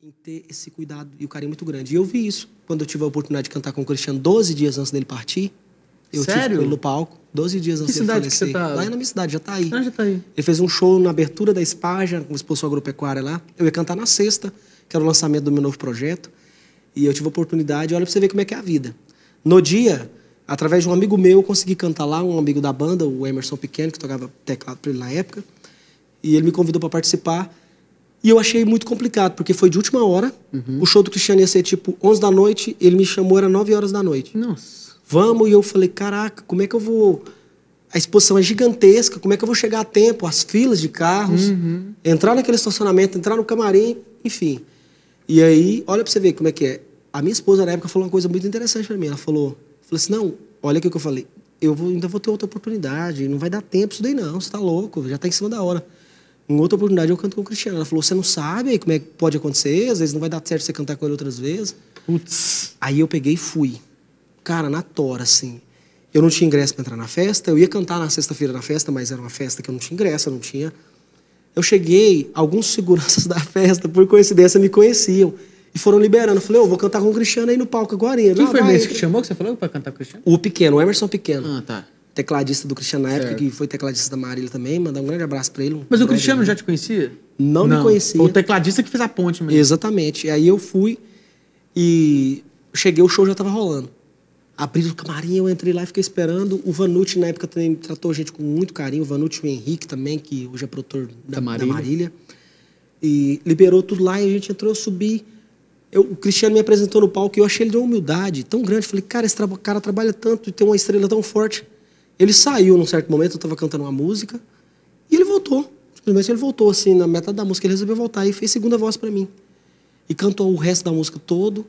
em ter esse cuidado e o carinho muito grande. E eu vi isso quando eu tive a oportunidade de cantar com o Cristiano 12 dias antes dele partir. Eu Sério? tive pelo palco, 12 dias antes que dele falecer. Que você tá... Lá na minha cidade, já tá aí. Ah, já tá aí. Ele fez um show na abertura da Espaja, com expulsão agropecuária lá. Eu ia cantar na sexta, que era o lançamento do meu novo projeto. E eu tive a oportunidade, olha pra você ver como é que é a vida. No dia, através de um amigo meu, eu consegui cantar lá, um amigo da banda, o Emerson Pequeno, que tocava teclado pra ele na época. E ele me convidou para participar. E eu achei muito complicado, porque foi de última hora. Uhum. O show do Cristiano ia ser tipo 11 da noite, ele me chamou, era 9 horas da noite. Nossa. Vamos, e eu falei, caraca, como é que eu vou. A exposição é gigantesca, como é que eu vou chegar a tempo? As filas de carros, uhum. entrar naquele estacionamento, entrar no camarim, enfim. E aí, olha pra você ver como é que é. A minha esposa na época falou uma coisa muito interessante pra mim. Ela falou, falou assim: não, olha o que eu falei. Eu vou, ainda vou ter outra oportunidade, não vai dar tempo isso daí, não, você tá louco, já tá em cima da hora. Em outra oportunidade, eu é canto com o Cristiano. Ela falou: Você não sabe como é que pode acontecer? Às vezes não vai dar certo você cantar com ele outras vezes. Putz. Aí eu peguei e fui. Cara, na tora, assim. Eu não tinha ingresso para entrar na festa. Eu ia cantar na sexta-feira na festa, mas era uma festa que eu não tinha ingresso, eu não tinha. Eu cheguei, alguns seguranças da festa, por coincidência, me conheciam. E foram liberando. Eu falei, eu oh, vou cantar com o Cristiano aí no palco agora. Quem não, foi mesmo que te chamou que você falou para cantar com o Cristiano? O pequeno, o Emerson Pequeno. Ah, tá tecladista do Cristiano na época, é. que foi tecladista da Marília também. Mandar um grande abraço para ele. Mas um o Cristiano já te conhecia? Não, não, me conhecia. O tecladista que fez a ponte mesmo. Exatamente. E aí eu fui e cheguei, o show já estava rolando. Abriram o camarim, eu entrei lá e fiquei esperando. O Vanucci, na época, também tratou a gente com muito carinho. O Vanucci e o Henrique também, que hoje é produtor da, da, Marília. da Marília. E liberou tudo lá e a gente entrou, eu subi. Eu, o Cristiano me apresentou no palco e eu achei ele de uma humildade tão grande. Falei, cara, esse tra cara trabalha tanto e tem uma estrela tão forte. Ele saiu num certo momento, eu estava cantando uma música, e ele voltou. Simplesmente ele voltou, assim, na metade da música, ele resolveu voltar e fez segunda voz para mim. E cantou o resto da música todo.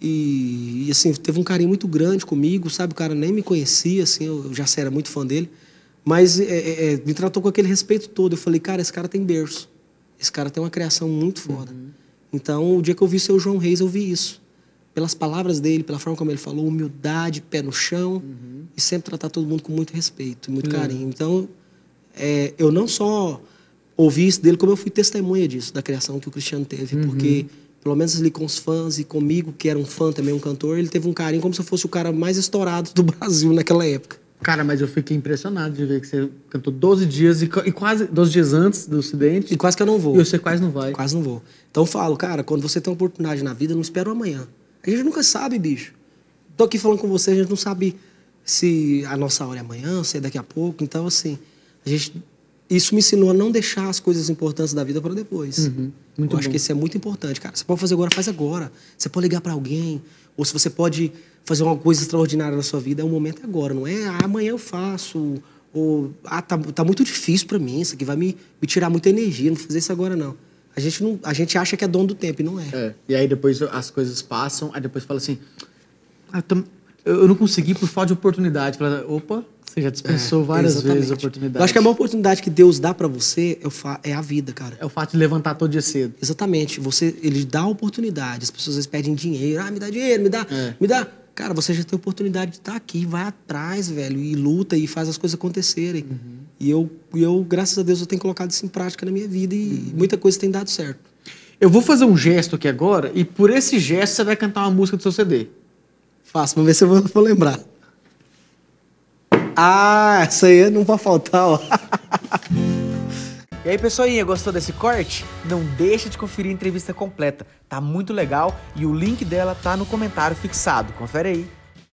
E, e, assim, teve um carinho muito grande comigo, sabe? O cara nem me conhecia, assim, eu, já era muito fã dele. Mas é, é, é, me tratou com aquele respeito todo. Eu falei, cara, esse cara tem berço. Esse cara tem uma criação muito foda. Uhum. Então, o dia que eu vi o seu João Reis, eu vi isso pelas palavras dele, pela forma como ele falou, humildade, pé no chão, uhum. e sempre tratar todo mundo com muito respeito, muito uhum. carinho. Então, é, eu não só ouvi isso dele, como eu fui testemunha disso, da criação que o Cristiano teve, uhum. porque, pelo menos ali com os fãs e comigo, que era um fã também, um cantor, ele teve um carinho como se eu fosse o cara mais estourado do Brasil naquela época. Cara, mas eu fiquei impressionado de ver que você cantou 12 dias e, e, quase 12 dias antes do acidente. E quase que eu não vou. E você quase não vai. Quase não vou. Então eu falo, cara, quando você tem uma oportunidade na vida, não espera o amanhã. A gente nunca sabe, bicho. Tô aqui falando com você, a gente não sabe se a nossa hora é amanhã, se é daqui a pouco. Então, assim, a gente isso me ensinou a não deixar as coisas importantes da vida para depois. Uhum, eu bom. acho que isso é muito importante, cara. Você pode fazer agora, faz agora. Você pode ligar para alguém, ou se você pode fazer uma coisa extraordinária na sua vida, é o momento agora, não é ah, amanhã eu faço, ou ah, tá, tá muito difícil para mim, isso aqui vai me, me tirar muita energia, não fazer isso agora não. A gente, não, a gente acha que é dono do tempo e não é. é. E aí depois as coisas passam, aí depois fala assim: ah, eu não consegui por falta de oportunidade. Fala, opa, você já dispensou é, várias exatamente. vezes a oportunidade. Eu acho que a maior oportunidade que Deus dá para você é, é, a vida, cara. É o fato de levantar todo dia cedo. Exatamente. Você, ele dá oportunidade. As pessoas às vezes pedem dinheiro. Ah, me dá dinheiro, me dá, é. me dá. Cara, você já tem oportunidade de estar tá aqui, vai atrás, velho, e luta e faz as coisas acontecerem. Uhum. E eu, eu, graças a Deus, eu tenho colocado isso em prática na minha vida e uhum. muita coisa tem dado certo. Eu vou fazer um gesto aqui agora e por esse gesto você vai cantar uma música do seu CD. Faço, vamos ver se eu vou, vou lembrar. Ah, essa aí não vai faltar, ó. E aí, pessoinha, gostou desse corte? Não deixa de conferir a entrevista completa, tá muito legal e o link dela tá no comentário fixado. Confere aí.